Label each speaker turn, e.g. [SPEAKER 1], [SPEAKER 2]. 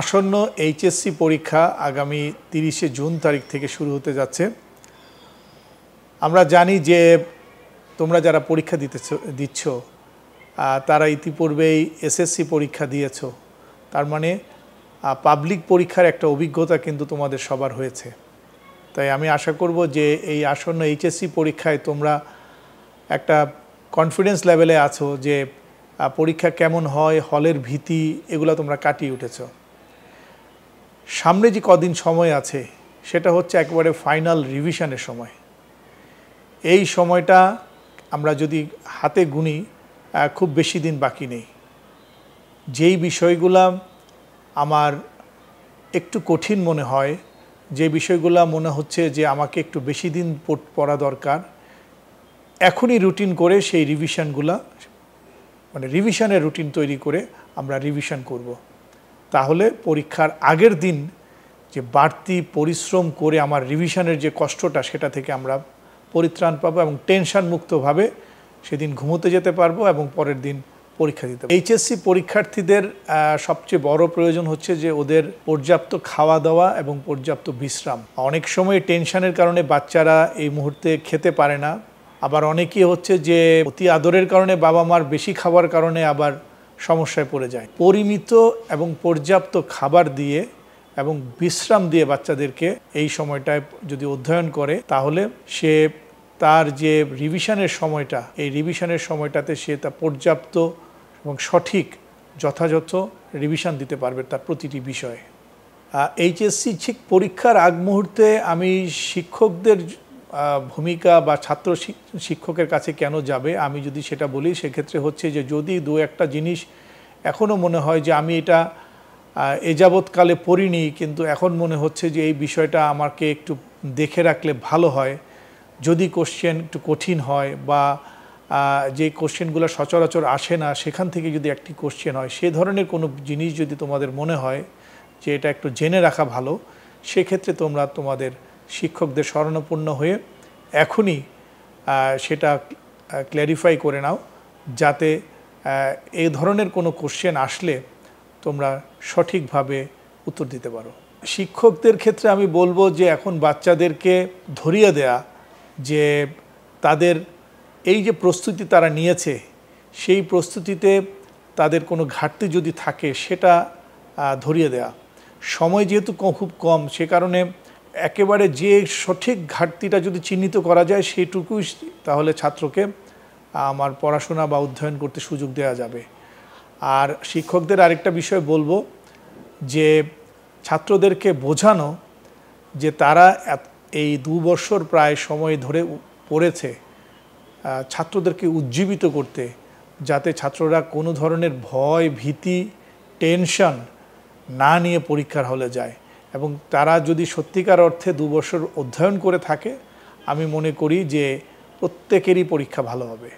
[SPEAKER 1] আসন্ন এইচএসসি পরীক্ষা আগামী তিরিশে জুন তারিখ থেকে শুরু হতে যাচ্ছে আমরা জানি যে তোমরা যারা পরীক্ষা দিতে দিচ্ছ তারা ইতিপূর্বেই এসএসসি পরীক্ষা দিয়েছ তার মানে পাবলিক পরীক্ষার একটা অভিজ্ঞতা কিন্তু তোমাদের সবার হয়েছে তাই আমি আশা করব যে এই আসন্ন এইচএসসি পরীক্ষায় তোমরা একটা কনফিডেন্স লেভেলে আছো যে পরীক্ষা কেমন হয় হলের ভীতি এগুলো তোমরা কাটিয়ে উঠেছ সামনে যে কদিন সময় আছে সেটা হচ্ছে একবারে ফাইনাল রিভিশনের সময় এই সময়টা আমরা যদি হাতে গুনি খুব বেশি দিন বাকি নেই যেই বিষয়গুলো আমার একটু কঠিন মনে হয় যে বিষয়গুলো মনে হচ্ছে যে আমাকে একটু বেশি দিন পড়া দরকার এখনই রুটিন করে সেই রিভিশনগুলো মানে রিভিশনের রুটিন তৈরি করে আমরা রিভিশন করব। তাহলে পরীক্ষার আগের দিন যে বাড়তি পরিশ্রম করে আমার রিভিশনের যে কষ্টটা সেটা থেকে আমরা পরিত্রাণ পাবো এবং টেনশন মুক্তভাবে সেদিন ঘুমোতে যেতে পারবো এবং পরের দিন পরীক্ষা দিতে এইচএসসি পরীক্ষার্থীদের সবচেয়ে বড় প্রয়োজন হচ্ছে যে ওদের পর্যাপ্ত খাওয়া দাওয়া এবং পর্যাপ্ত বিশ্রাম অনেক সময় টেনশনের কারণে বাচ্চারা এই মুহূর্তে খেতে পারে না আবার অনেকে হচ্ছে যে অতি আদরের কারণে বাবা মার বেশি খাবার কারণে আবার সমস্যায় পড়ে যায় পরিমিত এবং পর্যাপ্ত খাবার দিয়ে এবং বিশ্রাম দিয়ে বাচ্চাদেরকে এই সময়টায় যদি অধ্যয়ন করে তাহলে সে তার যে রিভিশনের সময়টা এই রিভিশনের সময়টাতে সে তা পর্যাপ্ত এবং সঠিক যথাযথ রিভিশন দিতে পারবে তার প্রতিটি বিষয়ে এইচএসসি ঠিক পরীক্ষার আগ মুহূর্তে আমি শিক্ষকদের ভূমিকা বা ছাত্র শিক্ষকের কাছে কেন যাবে আমি যদি সেটা বলি সেক্ষেত্রে হচ্ছে যে যদি দু একটা জিনিস এখনও মনে হয় যে আমি এটা এযাবৎকালে পড়িনি কিন্তু এখন মনে হচ্ছে যে এই বিষয়টা আমাকে একটু দেখে রাখলে ভালো হয় যদি কোশ্চেন একটু কঠিন হয় বা যে কোশ্চেনগুলো সচরাচর আসে না সেখান থেকে যদি একটি কোশ্চেন হয় সে ধরনের কোনো জিনিস যদি তোমাদের মনে হয় যে এটা একটু জেনে রাখা ভালো সেক্ষেত্রে তোমরা তোমাদের শিক্ষকদের স্মরণপূর্ণ হয়ে এখনই সেটা ক্ল্যারিফাই করে নাও যাতে এই ধরনের কোনো কোশ্চেন আসলে তোমরা সঠিকভাবে উত্তর দিতে পারো শিক্ষকদের ক্ষেত্রে আমি বলবো যে এখন বাচ্চাদেরকে ধরিয়ে দেয়া যে তাদের এই যে প্রস্তুতি তারা নিয়েছে সেই প্রস্তুতিতে তাদের কোনো ঘাটতি যদি থাকে সেটা ধরিয়ে দেয়া সময় যেহেতু খুব কম সে কারণে একেবারে যে সঠিক ঘাটতিটা যদি চিহ্নিত করা যায় সেটুকুই তাহলে ছাত্রকে আমার পড়াশোনা বা অধ্যয়ন করতে সুযোগ দেওয়া যাবে আর শিক্ষকদের আরেকটা বিষয় বলবো যে ছাত্রদেরকে বোঝানো যে তারা এই দু বছর প্রায় সময় ধরে পড়েছে ছাত্রদেরকে উজ্জীবিত করতে যাতে ছাত্ররা কোনো ধরনের ভয় ভীতি টেনশন না নিয়ে পরীক্ষার হলে যায় এবং তারা যদি সত্যিকার অর্থে দু বছর অধ্যয়ন করে থাকে আমি মনে করি যে প্রত্যেকেরই পরীক্ষা ভালো হবে